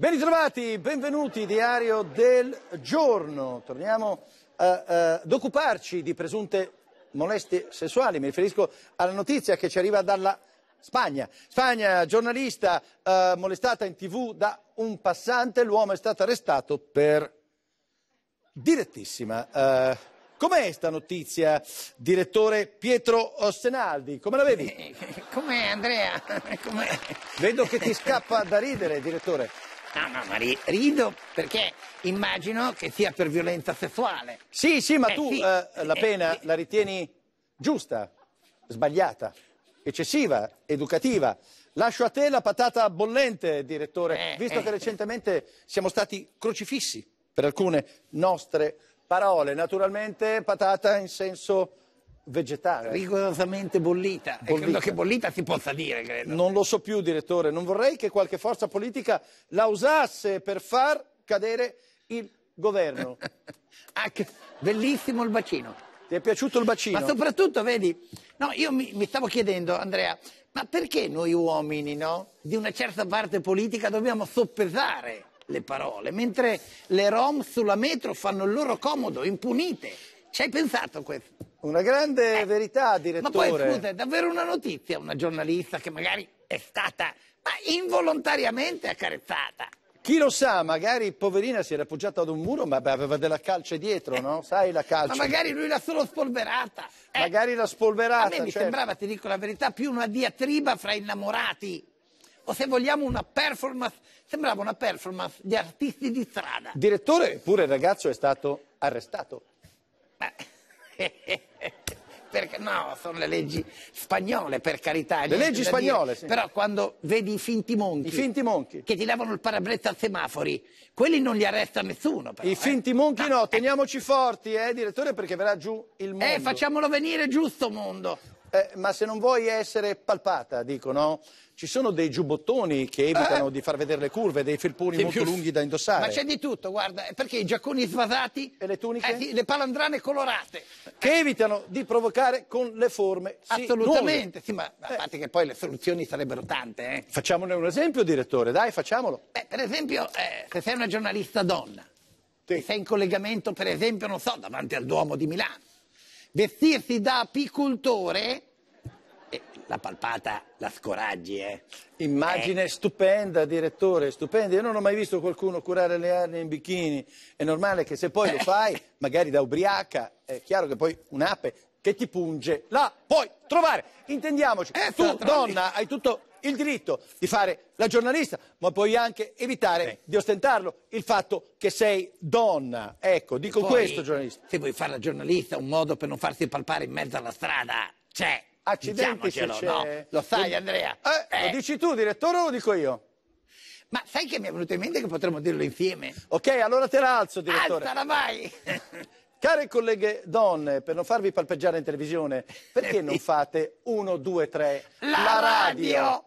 Ben ritrovati, benvenuti Diario del Giorno. Torniamo eh, eh, ad occuparci di presunte molestie sessuali. Mi riferisco alla notizia che ci arriva dalla Spagna. Spagna, giornalista eh, molestata in tv da un passante, l'uomo è stato arrestato per direttissima. Eh, com'è sta notizia, direttore Pietro Ostenaldi? Come la vedi? Eh, com'è Andrea? Com'è? Vedo che ti scappa da ridere, direttore. No, no, ma rido perché immagino che sia per violenza sessuale. Sì, sì, ma eh, tu sì. Eh, la eh, pena eh, la ritieni giusta, sbagliata, eccessiva, educativa. Lascio a te la patata bollente, direttore, eh, visto eh, che recentemente siamo stati crocifissi per alcune nostre parole. Naturalmente patata in senso vegetale. Rigorosamente bollita. bollita. E credo che bollita si possa dire, credo. Non lo so più, direttore. Non vorrei che qualche forza politica la usasse per far cadere il governo. ah, bellissimo il bacino. Ti è piaciuto il bacino? Ma soprattutto, vedi, no, io mi, mi stavo chiedendo, Andrea, ma perché noi uomini, no, di una certa parte politica dobbiamo soppesare le parole, mentre le Rom sulla metro fanno il loro comodo, impunite. Ci hai pensato questo? Una grande eh. verità, direttore. Ma poi, scusa, è davvero una notizia una giornalista che magari è stata ma involontariamente accarezzata. Chi lo sa, magari poverina si era appoggiata ad un muro, ma beh, aveva della calce dietro, no? Eh, Sai la calce. Ma magari lui l'ha solo spolverata. Eh. Magari l'ha spolverata. A me mi certo. sembrava, ti dico la verità, più una diatriba fra innamorati. O se vogliamo una performance, sembrava una performance di artisti di strada. Direttore, pure il ragazzo è stato arrestato. Beh. no, sono le leggi spagnole, per carità. Le leggi spagnole, dire. sì. Però quando vedi i finti monchi, I finti monchi. che ti levano il parabrezza a semafori, quelli non li arresta nessuno. Però, I eh. finti monchi no, no. Eh. teniamoci forti, eh, direttore, perché verrà giù il eh, mondo. Eh, facciamolo venire giusto mondo. Eh, ma se non vuoi essere palpata, dico, no? Ci sono dei giubbottoni che evitano eh? di far vedere le curve, dei felponi molto più... lunghi da indossare. Ma c'è di tutto, guarda, eh, perché i giacconi svasati e le tuniche? Eh, le palandrane colorate. Che evitano di provocare con le forme. Sì, Assolutamente, sì, ma a eh. parte che poi le soluzioni sarebbero tante. Eh. Facciamone un esempio, direttore, dai, facciamolo. Beh, per esempio, se sei una giornalista donna, sì. sei in collegamento, per esempio, non so, davanti al Duomo di Milano vestirsi da apicultore, eh, la palpata la scoraggi, eh. Immagine eh. stupenda, direttore, stupenda. Io non ho mai visto qualcuno curare le arnie in bikini. È normale che se poi lo fai, magari da ubriaca, è chiaro che poi un'ape che ti punge la puoi trovare. Intendiamoci, eh, tu donna hai tutto il diritto di fare la giornalista, ma puoi anche evitare Beh. di ostentarlo, il fatto che sei donna. Ecco, dico poi, questo giornalista. Se vuoi fare la giornalista, un modo per non farsi palpare in mezzo alla strada c'è. Accidenti se c'è. No? Lo sai, eh, Andrea. Eh, eh. Lo dici tu, direttore, o lo dico io? Ma sai che mi è venuto in mente che potremmo dirlo insieme? Ok, allora te la alzo, direttore. Alzala mai! Care colleghe donne, per non farvi palpeggiare in televisione, perché non fate 1, 2, 3 la, la radio. radio.